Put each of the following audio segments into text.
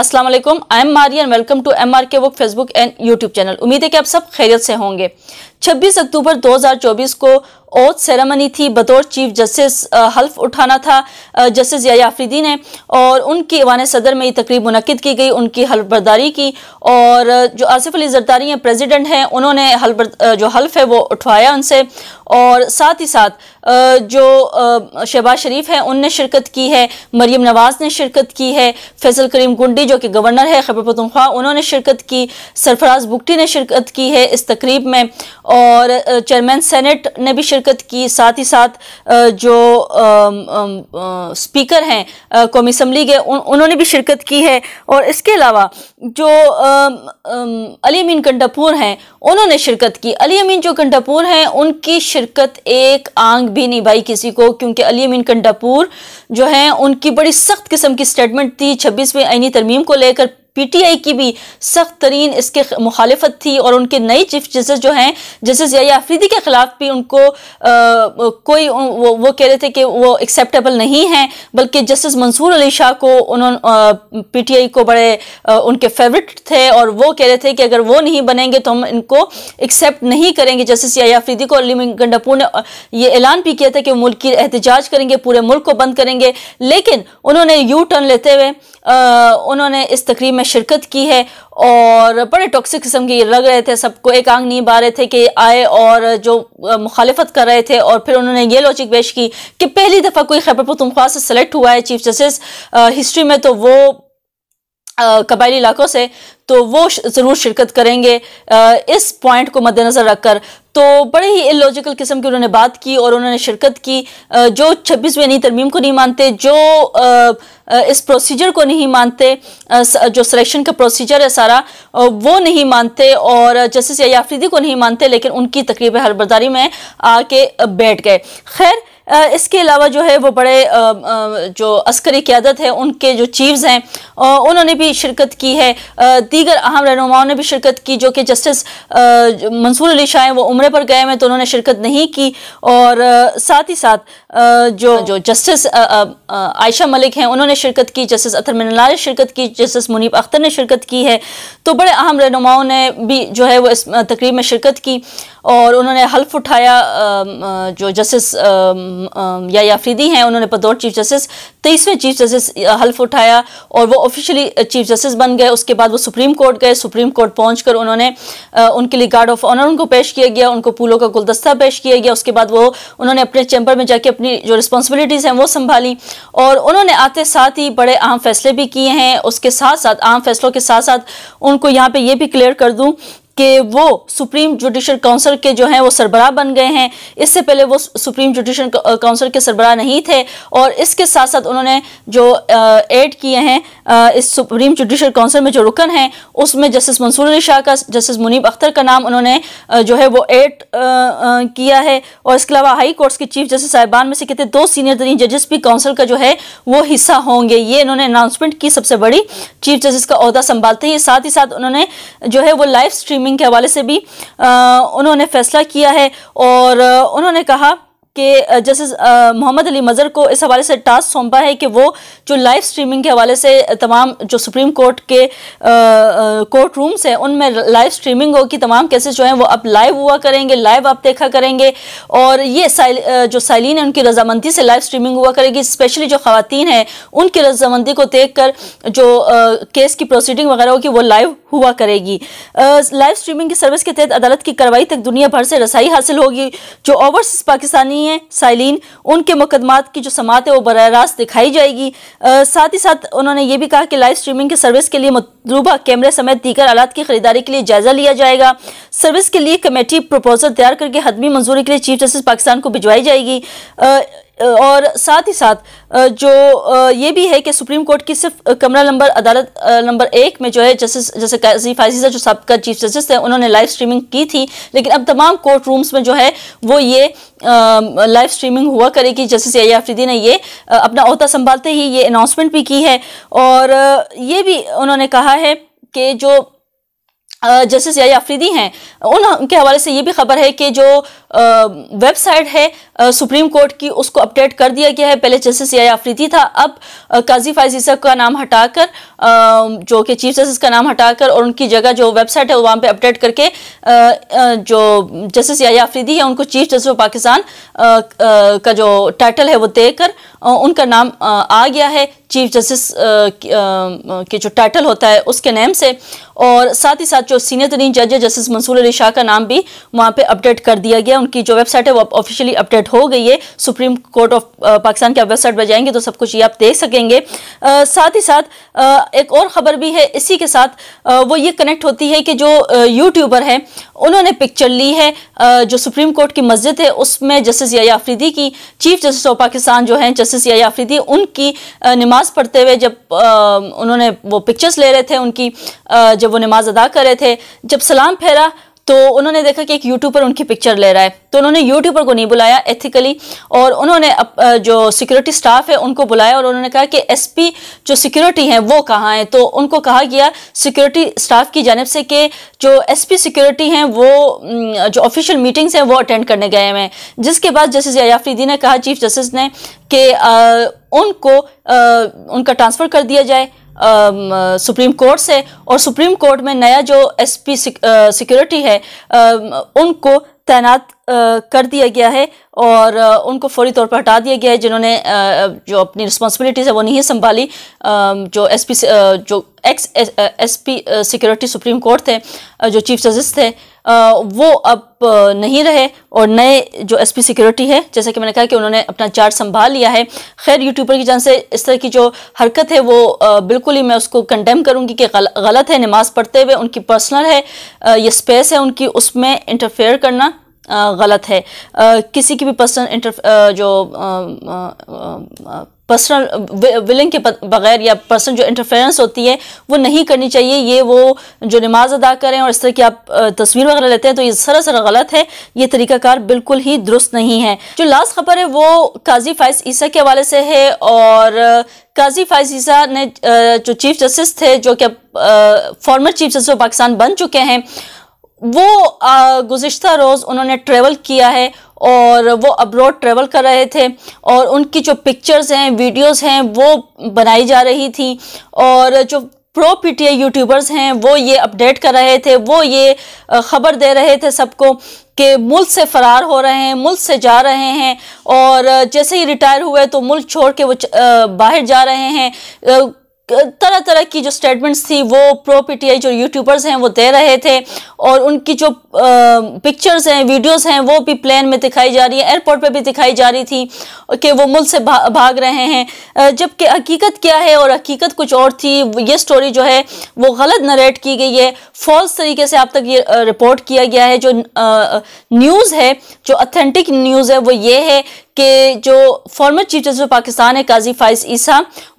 अस्सलाम वालेकुम I am Maria and welcome to M R K वो फेसबुक एंड यूट्यूब चैनल उम्मीद है कि आप सब खैरियत से होंगे 26 अक्टूबर 2024 को ओथ सेरेमनी थी बतौर चीफ जस्टिस हल्फ उठाना था जस्टिस या आफरीदी ने और उनकी वान सदर में ये तकरीब मनद की गई उनकी हल्फबरदारी की और जो आसिफ अली जरदारी हैं प्रेसिडेंट हैं उन्होंने हल्फ जो हल्फ है वो उठवाया उनसे और साथ ही साथ जो शहबाज शरीफ हैं उनने शिरकत की है मरीम नवाज़ ने शिरकत की है फैसल करीम गुंडी जो कि गवर्नर है खबर पतनख्वा उन्होंने शिरकत की सरफराज बुगटी ने शिरकत की है इस तकरीब में और चेयरमैन सेनेट ने भी शिरकत की साथ ही साथ जो स्पीकर हैं कौमी असम्बली के उन, उन्होंने भी शिरकत की है और इसके अलावा जो अली अमीन कंडापुर हैं उन्होंने शिरकत की अली अमीन जो कंडापुर हैं उनकी शिरकत एक आंग भी नहीं भाई किसी को क्योंकि अली अमीन कंडापुर जो हैं उनकी बड़ी सख्त किस्म की स्टेटमेंट थी छब्बीसवें आइनी तरमीम को लेकर पीटीआई की भी सख्त तरीन इसके मुखालफत थी और उनके नए चीफ जस्टिस जो हैं जस्टिस या आफरीदी के ख़िलाफ़ भी उनको आ, कोई वो, वो कह रहे थे कि वो एक्सेप्टेबल नहीं हैं बल्कि जस्टिस मंसूर अली शाह को उन्होंने पीटीआई को बड़े आ, उनके फेवरेट थे और वो कह रहे थे कि अगर वो नहीं बनेंगे तो हम इनको एक्सेप्ट नहीं करेंगे जस्टिस या आफरीदी को अली गंडापुर ने ये ऐलान भी किया था कि वो मुल्क एहतजाज करेंगे पूरे मुल्क को बंद करेंगे लेकिन उन्होंने यू टर्न लेते हुए उन्होंने इस तकरीब में शिरकत की है और बड़े टॉक्सिक किस्म के लग रहे थे सबको एक आंग नहीं बा रहे थे कि आए और जो मुखालफत कर रहे थे और फिर उन्होंने ये लॉजिक पेश की कि पहली दफ़ा कोई खैबर पख्तनख्वा से सेलेक्ट हुआ है चीफ जस्टिस हिस्ट्री में तो वो कबायली इलाकों से तो वो ज़रूर शिरकत करेंगे इस पॉइंट को मद्देनज़र रखकर तो बड़े ही इलॉजिकल किस्म की उन्होंने बात की और उन्होंने शिरकत की जो छब्बीसवें नई तरमीम को नहीं मानते जो इस प्रोसीजर को नहीं मानते जो सिलेक्शन का प्रोसीजर है सारा वो नहीं मानते और जस्टिस याफरीदी को नहीं मानते लेकिन उनकी तकरीब हरबरदारी में आके बैठ गए खैर इसके अलावा जो है वो बड़े जो अस्करी क्यादत है उनके जो चीफ्स हैं उन्होंने भी शिरकत की है दीगर अहम रहनुमाओं ने भी शिरकत की जो कि जस्टिस मंसूर अली शाह हैं वो उम्र पर गए हैं तो उन्होंने शिरकत नहीं की और साथ ही साथ जो जो जस्टिस आयशा मलिक हैं उन्होंने शिरकत की जस्टिस अतर मिनला ने शिरकत की जस्टिस मुनीब अख्तर ने शिरकत की है तो बड़े अहम रहनुमाओं ने भी जो है वो इस तकरीब में शिरकत की और उन्होंने हल्फ उठाया जो जस्टिस या फ्रीदी हैं उन्होंने बतौर चीफ जस्टिस तेईसवें चीफ जस्टिस हल्फ उठाया और वो ऑफिशियली चीफ जस्टिस बन गए उसके बाद वो सुप्रीम कोर्ट गए सुप्रीम कोर्ट पहुँच कर उन्होंने उनके लिए गार्ड ऑफ ऑनर उनको पेश किया गया उनको फूलों का गुलदस्ता पेश किया गया उसके बाद वो उन्होंने अपने चैम्बर में जाके अपनी जो रिस्पॉन्सिबिलिटीज़ हैं वो संभाली और उन्होंने आते साथ ही बड़े अहम फैसले भी किए हैं उसके साथ साथ आम फैसलों के साथ साथ उनको यहाँ पे ये भी क्लियर कर दूँ कि वो सुप्रीम जुडिशल काउंसिल के जो हैं वो सरबराह बन गए हैं इससे पहले वो सुप्रीम जुडिशल काउंसिल के सरबराह नहीं थे और इसके साथ साथ उन्होंने जो ऐड किए हैं इस सुप्रीम जुडिशल काउंसिल में जो रुकन हैं उसमें जस्टिस मंसूर अली शाह का जस्टिस मुनीब अख्तर का नाम उन्होंने जो है वो ऐड किया है और इसके अलावा हाई कोर्ट्स के चीफ जस्टिस साहिबान में से कहते दो सीनियर तरीन जजेस भी काउंसिल का जो है वो हिस्सा होंगे ये इन्होंने अनाउंसमेंट की सबसे बड़ी चीफ जस्टिस का अहदा संभालते ही साथ ही साथ उन्होंने जो है वो लाइव स्ट्रीम स्ट्रीमिंग के हवाले से भी उन्होंने फैसला किया है और उन्होंने कहा के जस्टिस मोहम्मद अली मज़र को इस हवाले से टास्क सौंपा है कि वो जो लाइव स्ट्रीमिंग के हवाले से तमाम जो सुप्रीम कोर्ट के कोर्ट रूम्स हैं उनमें लाइव स्ट्रीमिंग होगी तमाम केसेस जो हैं वो अब लाइव हुआ करेंगे लाइव आप देखा करेंगे और ये साइल, जो साइलिन है उनकी रजामंदी से लाइव स्ट्रीमिंग हुआ करेगी स्पेशली जो खातन हैं उनकी रजामंदी को देख कर जो आ, केस की प्रोसीडिंग वगैरह होगी वो लाइव हुआ करेगी लाइव स्ट्रीमिंग की सर्विस के तहत अदालत की कार्रवाई तक दुनिया भर से रसाई हासिल होगी जो ओवरसीज पाकिस्तानी रही हैं साइलिन उनके मुकदमात की जो समात है वो बर रास्त दिखाई जाएगी आ, साथ ही साथ उन्होंने ये भी कहा कि लाइव स्ट्रीमिंग के सर्विस के लिए मतलूबा कैमरे समेत दीगर आलात की खरीदारी के लिए जायजा लिया जाएगा सर्विस के लिए कमेटी प्रपोजल तैयार करके हदमी मंजूरी के लिए चीफ जस्टिस पाकिस्तान को भिजवाई जाएगी आ, और साथ ही साथ जो ये भी है कि सुप्रीम कोर्ट की सिर्फ कमरा नंबर अदालत नंबर एक में जो है जस्टिस जैसे काजी फाइजीजा जो सबका चीफ जस्टिस थे उन्होंने लाइव स्ट्रीमिंग की थी लेकिन अब तमाम कोर्ट रूम्स में जो है वो ये लाइव स्ट्रीमिंग हुआ करेगी जस्टिस या आफरीदी ने ये अपना अहदा संभालते ही ये अनाउंसमेंट भी की है और ये भी उन्होंने कहा है कि जो जस्टिस या आफरीदी हैं उनके हवाले से ये भी खबर है कि जो वेबसाइट है सुप्रीम कोर्ट की उसको अपडेट कर दिया गया है पहले जस्टिस या आफरीदी था अब काजी फाइजीसा का नाम हटाकर जो कि चीफ जस्टिस का नाम हटाकर और उनकी जगह जो वेबसाइट है वहाँ पे अपडेट करके जो जस्टिस या आफरीदी है उनको चीफ जस्टिस ऑफ पाकिस्तान का जो टाइटल है वो देकर उनका नाम आ गया है चीफ जस्टिस के जो टाइटल होता है उसके नेम से और साथ ही साथ जो सीनियर तरीन जज है जस्टिस मंसूर अली शाह का नाम भी वहाँ पे अपडेट कर दिया गया उनकी जो वेबसाइट है वो ऑफिशियली अपडेट हो गई है सुप्रीम कोर्ट ऑफ पाकिस्तान की वेबसाइट पर जाएंगे तो सब कुछ ये आप देख सकेंगे आ, uh, साथ ही साथ आ, uh, एक और ख़बर भी है इसी के साथ आ, uh, वो ये कनेक्ट होती है कि जो यूट्यूबर हैं उन्होंने पिक्चर ली है जो सुप्रीम कोर्ट की मस्जिद है उसमें जस्टिस या आफरीदी की चीफ जस्टिस ऑफ पाकिस्तान जो हैं जस्टिस या आफरीदी उनकी नमाज़ पढ़ते हुए जब उन्होंने वो पिक्चर्स ले रहे थे उनकी जब वो नमाज़ अदा कर रहे थे जब सलाम फेरा तो उन्होंने देखा कि एक यूट्यूब पर उनकी पिक्चर ले रहा है तो उन्होंने यूट्यूबर को नहीं बुलाया एथिकली और उन्होंने जो सिक्योरिटी स्टाफ है उनको बुलाया और उन्होंने कहा कि एसपी जो सिक्योरिटी है वो कहाँ हैं तो उनको कहा गया सिक्योरिटी स्टाफ की जानब से कि जो एसपी सिक्योरिटी हैं वो जो ऑफिशियल मीटिंग्स हैं वो अटेंड करने गए हुए हैं जिसके बाद जस्टिस याफरीदी ने कहा चीफ जस्टिस ने कि उनको आ, उनका ट्रांसफ़र कर दिया जाए सुप्रीम um, कोर्ट uh, से और सुप्रीम कोर्ट में नया जो एसपी सिक्योरिटी uh, है um, उनको तैनात कर दिया गया है और उनको फौरी तौर पर हटा दिया गया है जिन्होंने जो अपनी रिस्पॉन्सिबिलिटीज़ है वो नहीं संभाली जो एस पी जो ex S P security supreme court थे जो चीफ जस्टिस थे वो अब नहीं रहे और नए जो एसपी सिक्योरिटी है जैसे कि मैंने कहा कि उन्होंने अपना चार्ज संभाल लिया है खैर यूट्यूबर की जान से इस तरह की जो हरकत है वो बिल्कुल ही मैं उसको कंडेम करूंगी कि गलत है नमाज़ पढ़ते हुए उनकी पर्सनल है ये स्पेस है उनकी उसमें इंटरफेयर करना गलत है किसी की भी पर्सनल इंटर जो पर्सनल विलिंग के बगैर या पर्सनल जो इंटरफेरेंस होती है वो नहीं करनी चाहिए ये वो जो नमाज अदा करें और इस तरह की आप तस्वीर वगैरह लेते हैं तो ये सरासर गलत है ये तरीकाकार बिल्कुल ही दुरुस्त नहीं है जो लास्ट खबर है वो काजी फाइज ईसा के हवाले से है और काजी फाइज ईसा ने जो चीफ जस्टिस थे जो कि former chief justice of Pakistan बन चुके हैं वो गुज्त रोज़ उन्होंने ट्रेवल किया है और वो अब्रॉड ट्रेवल कर रहे थे और उनकी जो पिक्चर्स हैं वीडियोस हैं वो बनाई जा रही थी और जो प्रो पीटीए यूट्यूबर्स हैं वो ये अपडेट कर रहे थे वो ये ख़बर दे रहे थे सबको कि मुल्क से फ़रार हो रहे हैं मुल्क से जा रहे हैं और जैसे ही रिटायर हुए तो मुल्क छोड़ के वो बाहर जा रहे हैं तरह तरह की जो स्टेटमेंट्स थी वो प्रो पीटीआई जो यूट्यूबर्स हैं वो दे रहे थे और उनकी जो पिक्चर्स हैं वीडियोस हैं वो भी प्लेन में दिखाई जा रही है एयरपोर्ट पे भी दिखाई जा रही थी कि वो मुल्क से भा, भाग रहे हैं जबकि हकीकत क्या है और हकीकत कुछ और थी ये स्टोरी जो है वो गलत नरेट की गई है फॉल्स तरीके से आप तक ये रिपोर्ट किया गया है जो न्यूज़ है जो अथेंटिक न्यूज़ है वो ये है कि जो former chief justice of Pakistan है काजी फाइज ईसा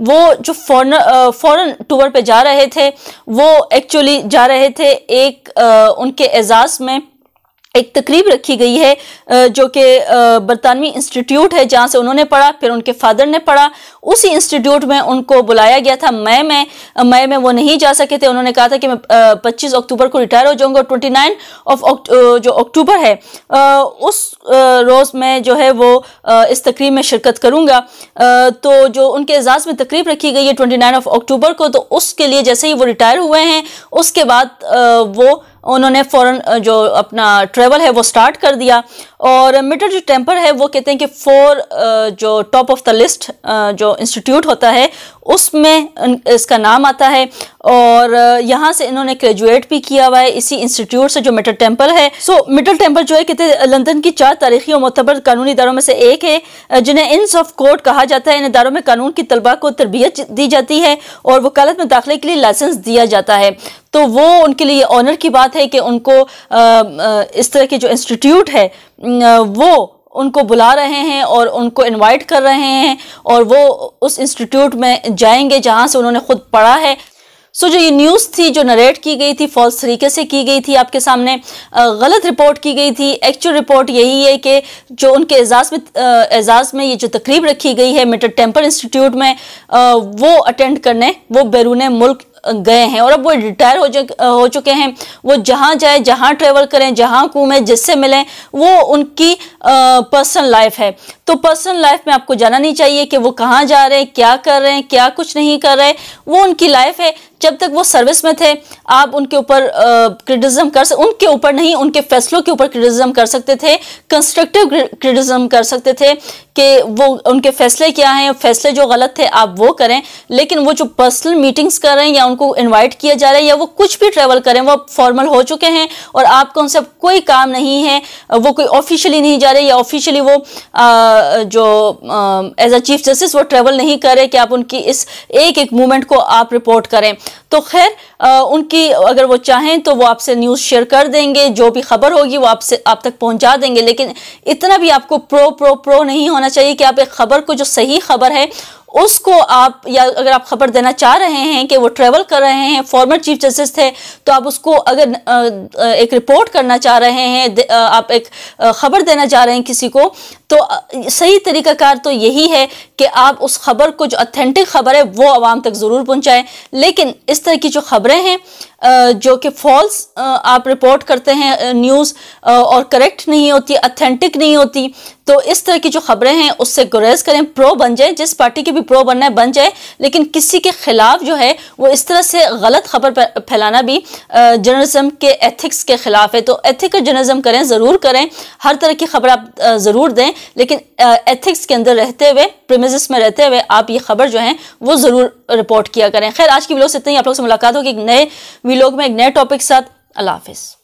वो जो फॉरन फॉरन टूर पे जा रहे थे वो एक्चुअली जा रहे थे एक आ, उनके एजाज में एक तकरीब रखी गई है जो कि बरतानवी इंस्टीट्यूट है जहाँ से उन्होंने पढ़ा फिर उनके फादर ने पढ़ा उसी इंस्टीट्यूट में उनको बुलाया गया था मई में मई में वो नहीं जा सके थे उन्होंने कहा था कि मैं 25 अक्टूबर को रिटायर हो जाऊंगा ट्वेंटी नाइन ऑफ जो अक्टूबर है उस रोज़ में जो है वो इस तकरीब में शिरकत करूँगा तो जो उनके एजाज़ में तकरीब रखी गई है ट्वेंटी ऑफ अक्टूबर को तो उसके लिए जैसे ही वो रिटायर हुए हैं उसके बाद वो उन्होंने फ़ौरन जो अपना ट्रेवल है वो स्टार्ट कर दिया और मिडल जो टेम्पर है वो कहते हैं कि फोर जो टॉप ऑफ द लिस्ट जो इंस्टीट्यूट होता है उसमें इसका नाम आता है और यहाँ से इन्होंने ग्रेजुएट भी किया हुआ है इसी इंस्टीट्यूट से जो मिडल टेम्पल है सो मिडल टेम्पल जो है कहते हैं लंदन की चार तारीखी और मतबर कानूनी इदारों में से एक है जिन्हें इंस ऑफ कोर्ट कहा जाता है इन इदारों में कानून की तलबा को तरबियत दी जाती है और वकालत में दाखिले के लिए लाइसेंस दिया जाता है तो वो उनके लिए ऑनर की बात है कि उनको इस तरह के जो इंस्टीट्यूट है वो उनको बुला रहे हैं और उनको इनवाइट कर रहे हैं और वो उस इंस्टीट्यूट में जाएंगे जहाँ से उन्होंने ख़ुद पढ़ा है सो so, जो ये न्यूज़ थी जो नरेट की गई थी फॉल्स तरीके से की गई थी आपके सामने गलत रिपोर्ट की गई थी एक्चुअल रिपोर्ट यही है कि जो उनके एजाज़ में एजाज़ में ये जो तकरीब रखी गई है मिटर टेम्पल इंस्टीट्यूट में वो अटेंड करने वो बैरून मुल्क गए हैं और अब वो रिटायर हो चुके हो चुके हैं वो जहाँ जाए जहाँ ट्रेवल करें जहाँ घूमें जिससे मिलें वो उनकी पर्सनल लाइफ है तो पर्सनल लाइफ में आपको जाना नहीं चाहिए कि वो कहाँ जा रहे हैं क्या कर रहे हैं क्या कुछ नहीं कर रहे वो उनकी लाइफ है जब तक वो सर्विस में थे आप उनके ऊपर क्रिटिज़म कर सकते उनके ऊपर नहीं उनके फैसलों के ऊपर क्रिटिज़म कर सकते थे कंस्ट्रक्टिव क्रिटिज़म कर सकते थे कि वो उनके फैसले क्या हैं फैसले जो गलत थे आप वो करें लेकिन वो जो पर्सनल मीटिंग्स कर रहे हैं या उनको इनवाइट किया जा रहा है या वो कुछ भी ट्रैवल करें वो फॉर्मल हो चुके हैं और आपका उनसे कोई काम नहीं है वो कोई ऑफिशियली नहीं जा रहे या ऑफिशियली वो आ, जो एज अ चीफ जस्टिस वो ट्रेवल नहीं करे कि आप उनकी इस एक एक मूवमेंट को आप रिपोर्ट करें तो खैर उनकी अगर वो चाहें तो वो आपसे न्यूज़ शेयर कर देंगे जो भी खबर होगी वो आपसे आप तक पहुंचा देंगे लेकिन इतना भी आपको प्रो प्रो प्रो नहीं होना चाहिए कि आप एक खबर को जो सही खबर है उसको आप या अगर आप खबर देना चाह रहे हैं कि वो ट्रेवल कर रहे हैं फॉर्मर चीफ जस्टिस थे तो आप उसको अगर एक रिपोर्ट करना चाह रहे हैं आप एक खबर देना चाह रहे हैं किसी को तो सही तरीकाकार तो यही है कि आप उस खबर को जो अथेंटिक खबर है वो आवाम तक ज़रूर पहुँचाएँ लेकिन इस तरह की जो खबरें हैं जो कि फॉल्स आप रिपोर्ट करते हैं न्यूज़ और करेक्ट नहीं होती अथेंटिक नहीं होती तो इस तरह की जो खबरें हैं उससे गुरेज करें प्रो बन जाए जिस पार्टी के भी प्रो बनना है बन जाए लेकिन किसी के खिलाफ जो है वो इस तरह से गलत खबर फैलाना भी जर्नलिज्म के एथिक्स के खिलाफ है तो एथिक जर्नलिज्म करें ज़रूर करें हर तरह की खबर आप ज़रूर दें लेकिन एथिक्स के अंदर रहते हुए प्रेमिस में रहते हुए आप ये खबर जो है वो ज़रूर रिपोर्ट किया करें खैर आज की वीडियो से इतनी आप लोग से मुलाकात होगी एक नए वीलोग में एक नए टॉपिक के साथ अल्लाह हाफिज़